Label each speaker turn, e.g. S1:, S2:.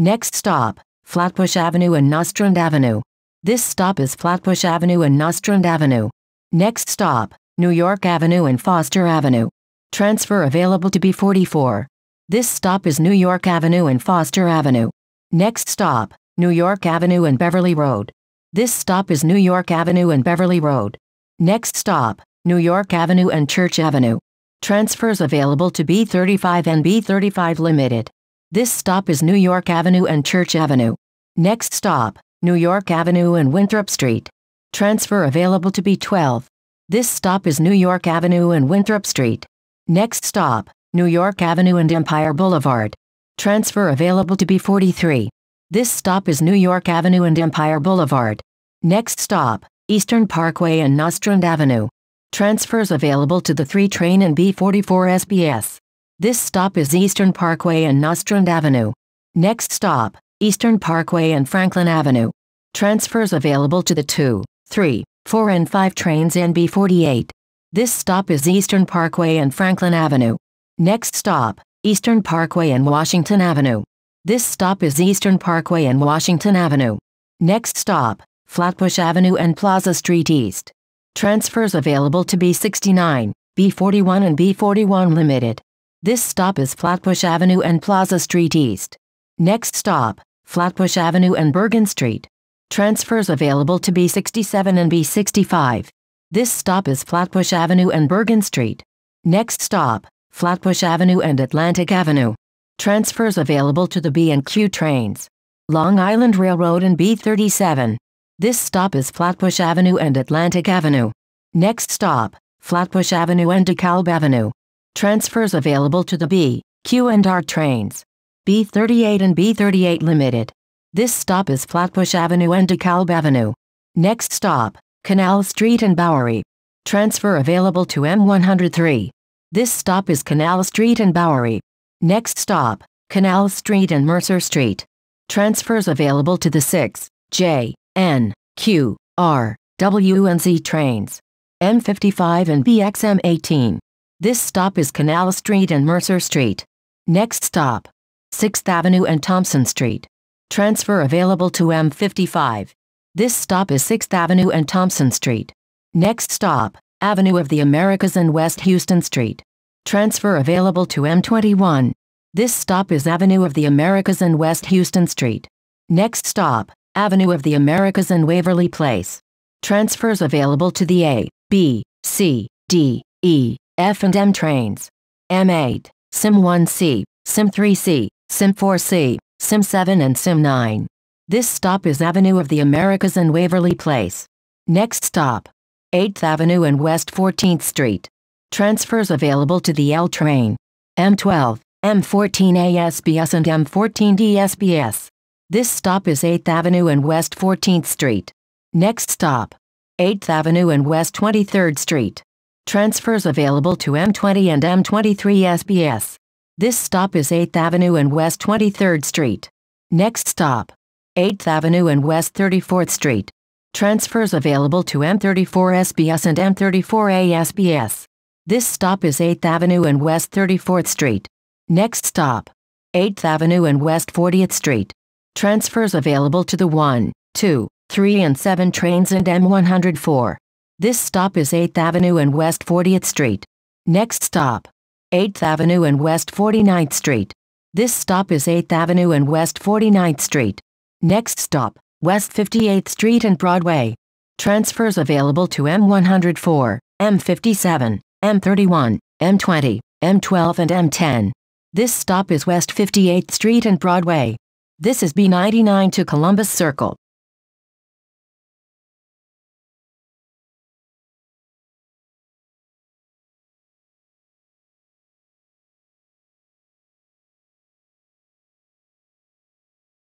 S1: Next stop, Flatbush Avenue and Nostrand Avenue. This stop is Flatbush Avenue and Nostrand Avenue. Next stop, New York Avenue and Foster Avenue. Transfer available to B44. This stop is New York Avenue and Foster Avenue. Next stop, New York Avenue and Beverly Road. This stop is New York Avenue and Beverly Road. Next stop, New York Avenue and Church Avenue. Transfers available to B35 and B35 Limited. This stop is New York Avenue and Church Avenue. Next stop, New York Avenue and Winthrop Street. Transfer available to B12. This stop is New York Avenue and Winthrop Street. Next stop, New York Avenue and Empire Boulevard. Transfer available to B43. This stop is New York Avenue and Empire Boulevard. Next stop, Eastern Parkway and Nostrand Avenue. Transfers available to the 3 train and B44 SBS. This stop is Eastern Parkway and Nostrand Avenue. Next stop, Eastern Parkway and Franklin Avenue. Transfers available to the 2, 3, 4 and 5 trains NB48. This stop is Eastern Parkway and Franklin Avenue. Next stop, Eastern Parkway and Washington Avenue. This stop is Eastern Parkway and Washington Avenue. Next stop, Flatbush Avenue and Plaza Street East. Transfers available to B69, B41 and B41 Limited. This stop is Flatbush Avenue and Plaza Street East. Next stop, Flatbush Avenue and Bergen Street. Transfers available to B67 and B65. This stop is Flatbush Avenue and Bergen Street. Next stop, Flatbush Avenue and Atlantic Avenue. Transfers available to the B&Q trains. Long Island Railroad and B37. This stop is Flatbush Avenue and Atlantic Avenue. Next stop, Flatbush Avenue and DeKalb Avenue. Transfers available to the B, Q and R trains. B38 and B38 Limited. This stop is Flatbush Avenue and DeKalb Avenue. Next stop, Canal Street and Bowery. Transfer available to M103. This stop is Canal Street and Bowery. Next stop, Canal Street and Mercer Street. Transfers available to the 6, J, N, Q, R, W and Z trains. M55 and BXM18. This stop is Canal Street and Mercer Street. Next stop, 6th Avenue and Thompson Street. Transfer available to M55. This stop is 6th Avenue and Thompson Street. Next stop, Avenue of the Americas and West Houston Street. Transfer available to M21. This stop is Avenue of the Americas and West Houston Street. Next stop, Avenue of the Americas and Waverly Place. Transfers available to the A, B, C, D, E, F&M trains. M8, SIM1C, SIM3C, SIM4C, SIM7 and SIM9. This stop is Avenue of the Americas and Waverly Place. Next stop, 8th Avenue and West 14th Street. Transfers available to the L train. M12, 14 asbs and m 14 dsbs This stop is 8th Avenue and West 14th Street. Next stop, 8th Avenue and West 23rd Street. Transfers available to M20 and M23 SBS. This stop is 8th Avenue and West 23rd Street. Next stop, 8th Avenue and West 34th Street. Transfers available to M34 SBS and M34A SBS. This stop is 8th Avenue and West 34th Street. Next stop, 8th Avenue and West 40th Street. Transfers available to the 1, 2, 3 and 7 trains and M104. This stop is 8th Avenue and West 40th Street. Next stop, 8th Avenue and West 49th Street. This stop is 8th Avenue and West 49th Street. Next stop, West 58th Street and Broadway. Transfers available to M104, M57, M31, M20, M12 and M10. This stop is West 58th Street and Broadway. This is B99 to Columbus Circle.